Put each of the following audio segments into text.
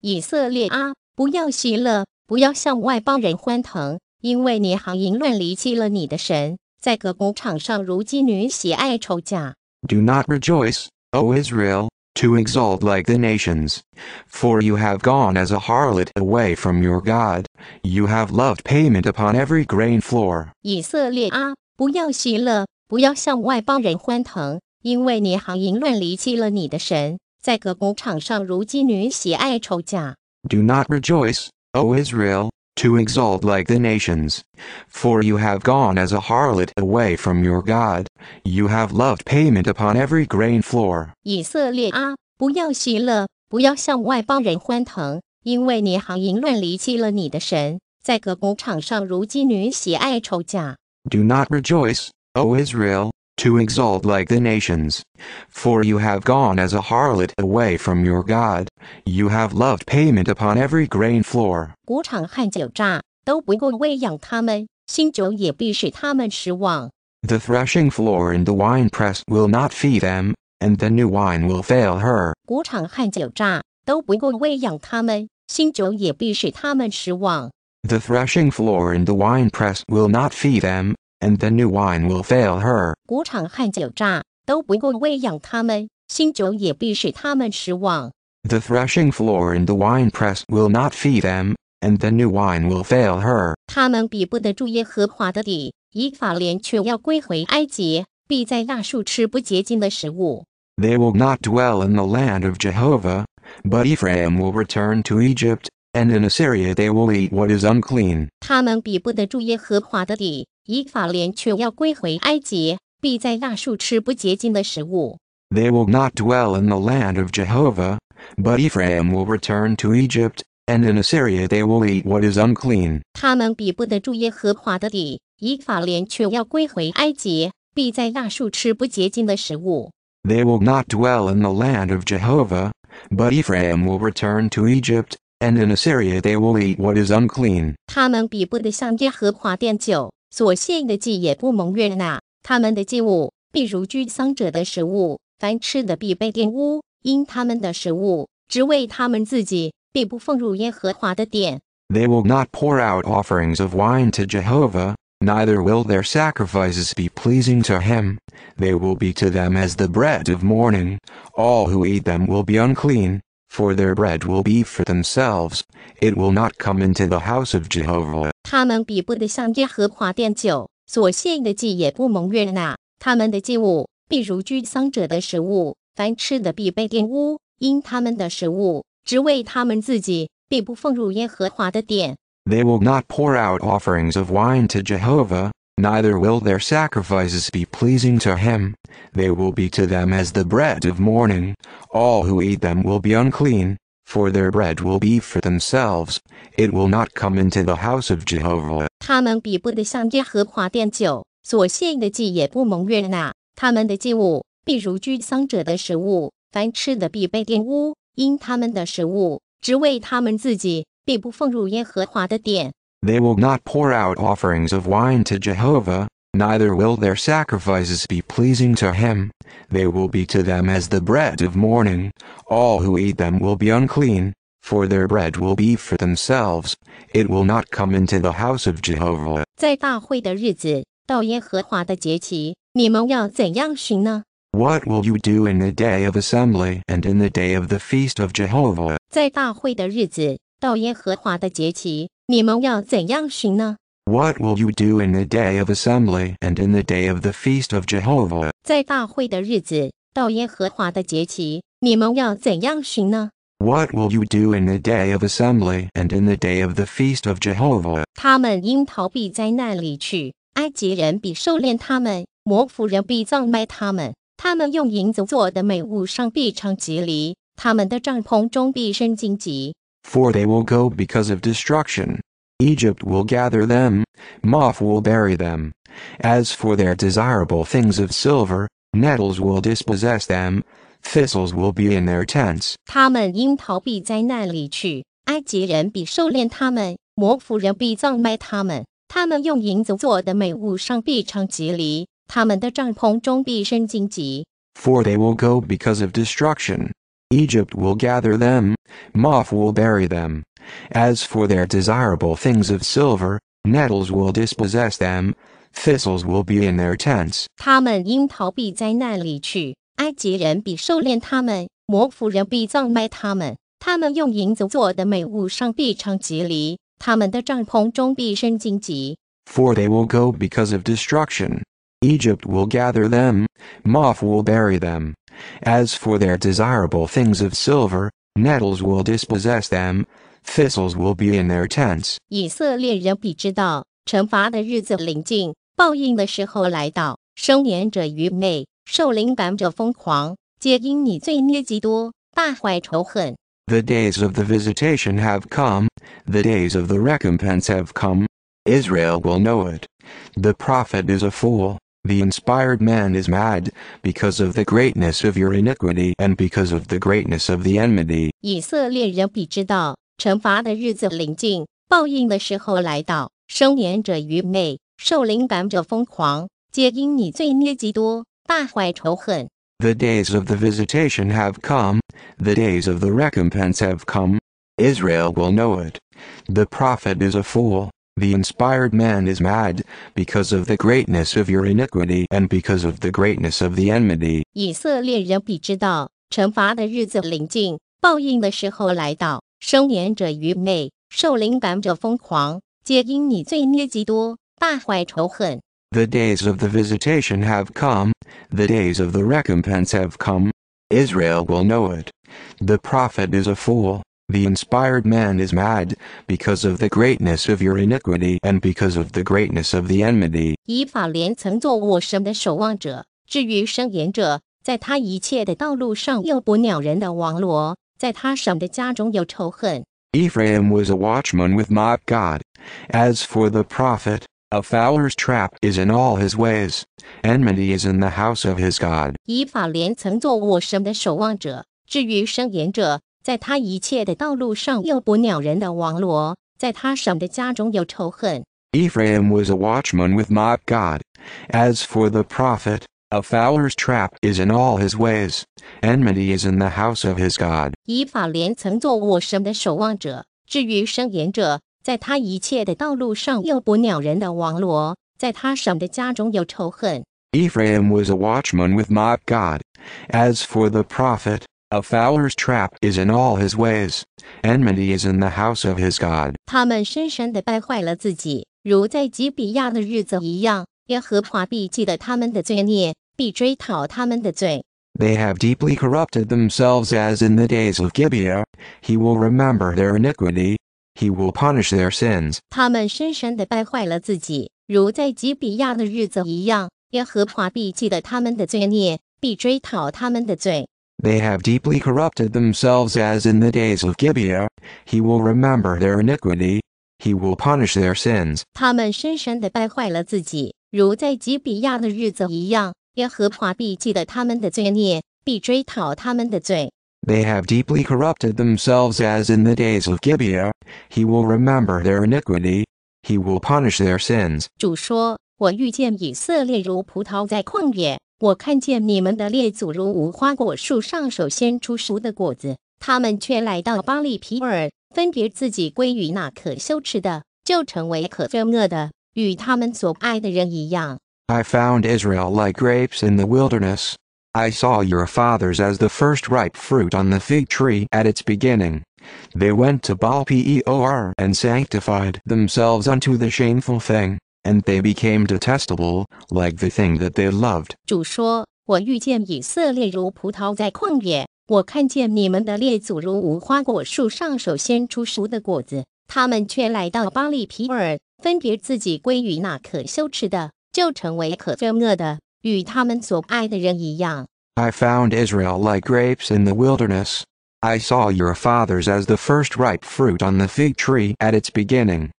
以色列啊，不要喜乐，不要向外邦人欢腾，因为你行淫乱离弃了你的神，在歌工场上如妓女喜爱仇家。Do not rejoice, O Israel, to exult like the nations, for you have gone as a harlot away from your God; you have loved payment upon every grain floor。以色列啊，不要喜乐，不要向外邦人欢腾，因为你行淫乱离弃了你的神。Do not rejoice, O Israel, to exult like the nations. For you have gone as a harlot away from your God, you have loved payment upon every grain floor. 以色列啊，不要喜乐，不要向外邦人欢腾，因为你行淫乱，离弃了你的神，在隔棚场上如妓女喜爱酬价。Do not rejoice, O Israel to exalt like the nations. For you have gone as a harlot away from your God, you have loved payment upon every grain floor. The threshing floor and the winepress will not feed them, and the new wine will fail her. The threshing floor and the winepress will not feed them, and the new wine will fail her. 古场和酒榨都不够喂养他们，新酒也必使他们失望。The threshing floor and the wine press will not feed them, and the new wine will fail her. 他们比不得住耶和华的底，以法莲却要归回埃及，必在那树吃不洁净的食物。They will not dwell in the land of Jehovah, but Ephraim will return to Egypt, and in Assyria they will eat what is unclean. 他们比不得住耶和华的底，以法莲却要归回埃及，必在那树吃不洁净的食物。They will not dwell in the land of Jehovah, but Ephraim will return to Egypt, and in Assyria they will eat what is unclean. 他们比不得住耶和华的地，以法莲却要归回埃及，必在那树吃不洁净的食物。They will not dwell in the land of Jehovah, but Ephraim will return to Egypt, and in Assyria they will eat what is unclean. 他们比不得向耶和华奠酒，所献的祭也不蒙悦纳，他们的祭物必如居丧者的食物，凡吃的必被玷污，因他们的食物只为他们自己，必不奉入耶和华的殿。They will not pour out offerings of wine to Jehovah, neither will their sacrifices be pleasing to him. They will be to them as the bread of mourning; All who eat them will be unclean for their bread will be for themselves, it will not come into the house of Jehovah. They will not pour out offerings of wine to Jehovah, neither will their sacrifices be pleasing to him, they will be to them as the bread of mourning. all who eat them will be unclean, for their bread will be for themselves, it will not come into the house of Jehovah. 他们比不得像耶和华奠酒，所献的祭也不蒙悦纳，他们的祭物必如居丧者的食物，凡吃的必被玷污，因他们的食物，只为他们自己，必不奉入耶和华的殿。they will not pour out offerings of wine to Jehovah, neither will their sacrifices be pleasing to him, they will be to them as the bread of mourning. all who eat them will be unclean, for their bread will be for themselves, it will not come into the house of Jehovah. what will you do in the day of assembly and in the day of the feast of Jehovah？在大会的日子，到耶和华的节期，你们要怎样行呢？在大会的日子，到耶和华的节期，你们要怎样行呢？他们应逃避灾难离去。埃及人必狩练他们，摩府人必葬埋他们。他们用银子做的美物上必长吉利，他们的帐篷中必生荆棘。for they will go because of destruction. Egypt will gather them, moth will bury them. As for their desirable things of silver, nettles will dispossess them, thistles will be in their tents. 他们应逃避灾难里去，埃及人必收敛他们，摩夫人必葬埋他们。他们用银子做的美物上必常吉离，他们的帐篷中必生荆棘。For they will go because of destruction. Egypt will gather them, moth will bury them. As for their desirable things of silver, nettles will dispossess them, thistles will be in their tents. 他们应逃避灾难离去，埃及人必狩猎他们，摩夫人必葬埋他们。他们用银子做的美物上必常吉离，他们的帐篷中必生荆棘。For they will go because of destruction. Egypt will gather them, moth will bury them. As for their desirable things of silver, Nettles will dispossess them, thistles will be in their tents. The days of the visitation have come, the days of the recompense have come. Israel will know it. The prophet is a fool. The inspired man is mad, because of the greatness of your iniquity and because of the greatness of the enmity. The days of the visitation have come, the days of the recompense have come. Israel will know it. The prophet is a fool. The inspired man is mad, because of the greatness of your iniquity and because of the greatness of the enmity. 以色列人必知道，惩罚的日子临近，报应的时候来到。生言者愚昧，受灵感者疯狂，皆因你罪孽极多，大怀仇恨。The days of the visitation have come, the days of the recompense have come. Israel will know it. The prophet is a fool. The inspired man is mad, because of the greatness of your iniquity and because of the greatness of the enmity. 以法莲曾作我神的守望者，至于伸言者，在他一切的道路上又捕鸟人的网罗，在他神的家中有仇恨。Ephraim was a watchman with my God. As for the prophet, a fowler's trap is in all his ways. Enmity is in the house of his God. 以法莲曾作我神的守望者，至于伸言者。在他一切的道路上有不鸟人的网罗，在他省的家中有仇恨。Ephraim was a watchman with my God. As for the prophet, a fowler's trap is in all his ways, enmity is in the house of his God. 以法莲曾做我神的守望者，至于伸言者，在他一切的道路上有捕鸟人的网罗，在他省的家中有仇恨。Ephraim was a watchman with my God. As for the prophet, a fowler's trap is in all his ways, enmity is in the house of his God. They have deeply corrupted themselves as in the days of Gibeah. He will remember their iniquity. He will punish their sins. 他们深深地败坏了自己，如在基比亚的日子一样。耶和华必记得他们的罪孽，必追讨他们的罪。they have deeply corrupted themselves as in the days of Gibeah, he will remember their iniquity, he will punish their sins. 他们深深地败坏了自己，如在吉比亚的日子一样。耶和华必记得他们的罪孽，必追讨他们的罪。They have deeply corrupted themselves as in the days of Gibeah, he will remember their iniquity, he will punish their sins. 我看见你们的列祖如无花果树上首先出熟的果子，他们却来到巴利皮尔，分别自己归于那可羞耻的，就成为可憎恶的，与他们所爱的人一样。I found Israel like grapes in the wilderness. I saw your fathers as the first ripe fruit on the fig tree at its beginning. They went to Baal Peor and sanctified themselves unto the shameful thing and they became detestable, like the thing that they loved. I found Israel like grapes in the wilderness. I saw your fathers as the first ripe fruit on the fig tree at its beginning.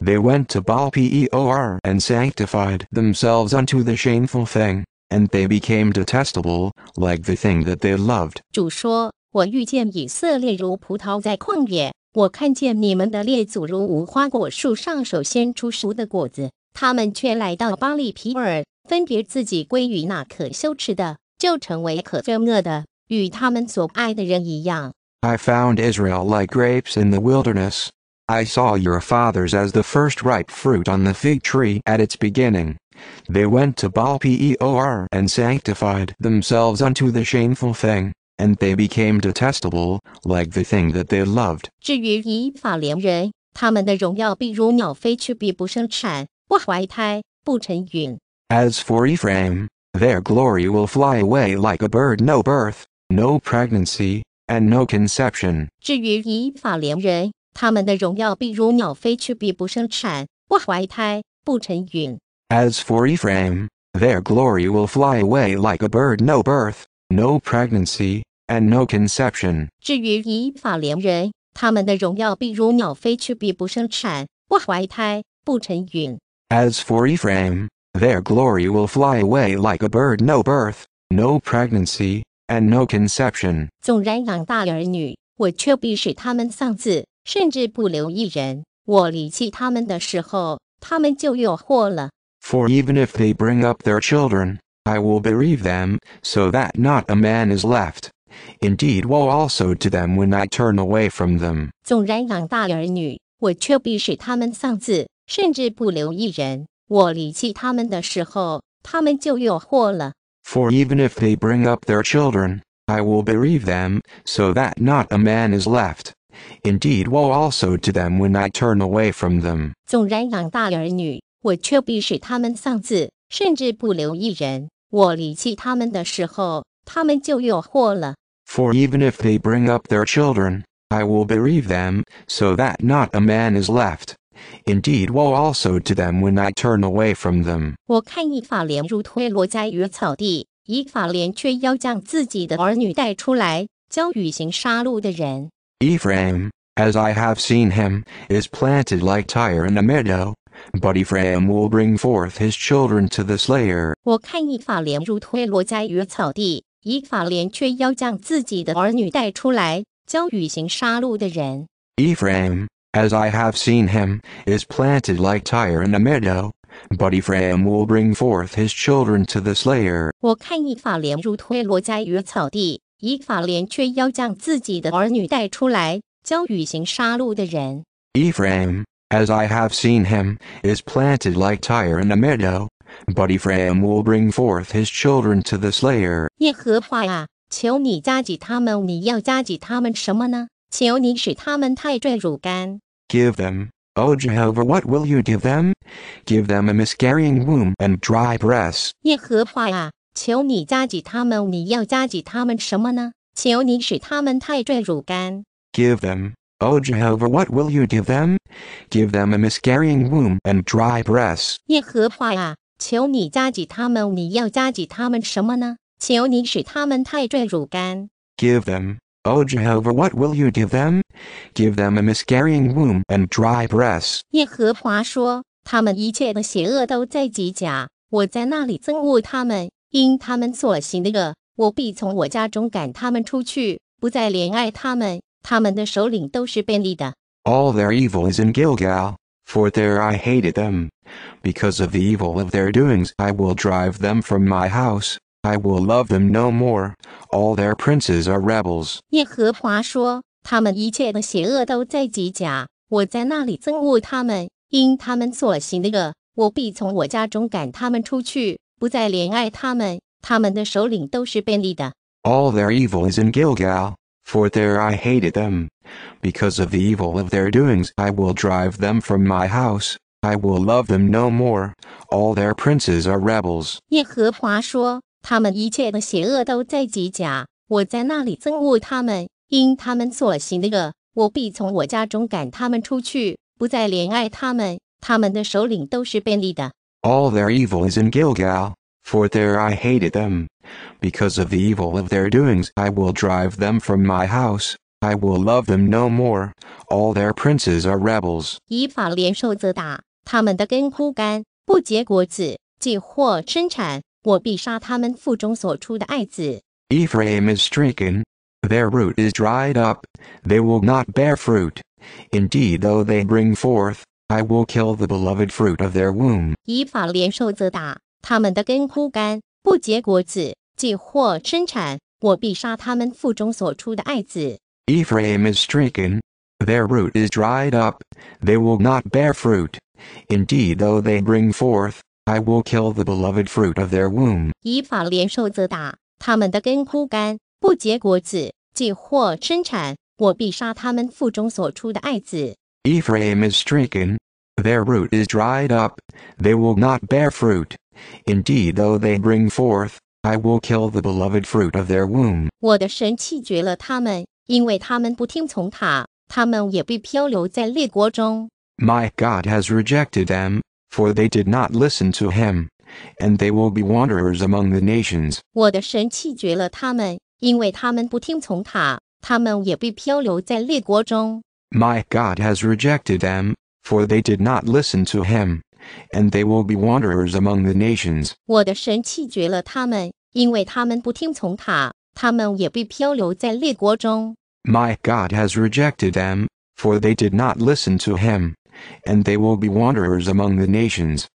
They went to Baal Peor and sanctified themselves unto the shameful thing, and they became detestable, like the thing that they loved. 主说：“我遇见以色列如葡萄在旷野，我看见你们的列祖如无花果树上首先出熟的果子，他们却来到巴利皮尔，分别自己归于那可羞耻的，就成为可憎恶的，与他们所爱的人一样。” I found Israel like grapes in the wilderness. I saw your fathers as the first ripe fruit on the fig tree at its beginning. They went to Baal Peor and sanctified themselves unto the shameful thing, and they became detestable, like the thing that they loved. As for Ephraim, their glory will fly away like a bird. No birth, no pregnancy, and no conception. 至于以法莲人。他们的荣耀必如鸟飞去，必不生产，不怀胎，不沉云。As for Ephraim, their glory will fly away like a bird. No birth, no pregnancy, and no conception. 至于以法莲人，他们的荣耀必如鸟飞去，必不生产，不怀胎，不沉云。As for Ephraim, their glory will fly away like a bird. No birth, no pregnancy, and no conception. 纵然养大儿女，我却必使他们丧子。甚至不留一人。我离弃他们的时候，他们就有祸了。For even if they bring up their children, I will bereave them, so that not a man is left. Indeed, woe also to them when I turn away from them. 纵然养大儿女，我却必使他们丧子，甚至不留一人。我离弃他们的时候，他们就有祸了。For even if they bring up their children, I will bereave them, so that not a man is left. Indeed woe also to them when I turn away from them. For even if they bring up their children, I will bereave them, so that not a man is left. Indeed, woe also to them when I turn away from them. 我看以法莲如推罗栽于草地，以法莲却要将自己的儿女带出来，交与行杀戮的人。Ephraim, as I have seen him, is planted like Tyre in a meadow, but Ephraim will bring forth his children to the slayer. as I have seen him, is planted like Tyre in a meadow, but Ephraim will bring forth his children to the slayer. Ephraim, as I have seen him, is planted like Tyre in a meadow, but Ephraim will bring forth his children to the slayer. 耶和华啊，求你加给他们，你要加给他们什么呢？求你使他们太坠乳干。Give them, O Jehovah, what will you give them? Give them a miscarrying womb and dry breasts. 耶和华啊。求你加给他们，你要加给他们什么呢？求你使他们太坠乳干。Give them, O Jehovah, what will you give them? Give them a miscarrying womb and dry breasts. 耶和华啊，求你加给他们，你要加给他们什么呢？求你使他们太坠乳干。Give them, O Jehovah, what will you give them? Give them a miscarrying womb and dry breasts. 耶和华说，他们一切的邪恶都在极甲，我在那里憎恶他们。因他们所行的恶，我必从我家中赶他们出去，不再怜爱他们。他们的首领都是便利的。All their evil is in Gilgal, for there I hated them. Because of the evil of their doings, I will drive them from my house. I will love them no more. All their princes are rebels. 耶和华说：“他们一切的邪恶都在极甲，我在那里憎恶他们，因他们所行的恶，我必从我家中赶他们出去。”不再怜爱他们，他们的首领都是便利的。All their evil is in Gilgal, for there I hated them. Because of the evil of their doings I will drive them from my house, I will love them no more, all their princes are rebels. 耶和华说：他们一切的邪恶都在吉甲，我在那里憎恶他们，因他们所行的恶，我必从我家中赶他们出去，不再怜爱他们，他们的首领都是便利的。all their evil is in Gilgal, for there I hated them. Because of the evil of their doings I will drive them from my house, I will love them no more, all their princes are rebels. 以法莲受责打，他们的根枯干，不结果子，既或生产，我必杀他们腹中所出的爱子。Ephraim is stricken, their root is dried up, they will not bear fruit. Indeed, though they bring forth, I will kill the beloved fruit of their womb. womb。以法莲受责打，他们的根枯干，不结果子，即或生产，我必杀他们腹中所出的爱子。Ephraim is stricken, their root is dried up, they will not bear fruit. Indeed, though they bring forth, I will kill the beloved fruit of their womb. womb。以法莲受责打，他们的根枯干，不结果子，即或生产，我必杀他们腹中所出的爱子。Ephraim is stricken, their root is dried up, they will not bear fruit. Indeed, though they bring forth, I will kill the beloved fruit of their womb. 我的神弃绝了他们，因为他们不听从他，他们也被漂流在列国中。My God has rejected them, for they did not listen to him, and they will be wanderers among the nations. 我的神弃绝了他们，因为他们不听从他，他们也被漂流在列国中。my God has rejected them, for they did not listen to him, and they will be wanderers among the nations. My God has rejected them, for they did not listen to him, and they will be wanderers among the nations.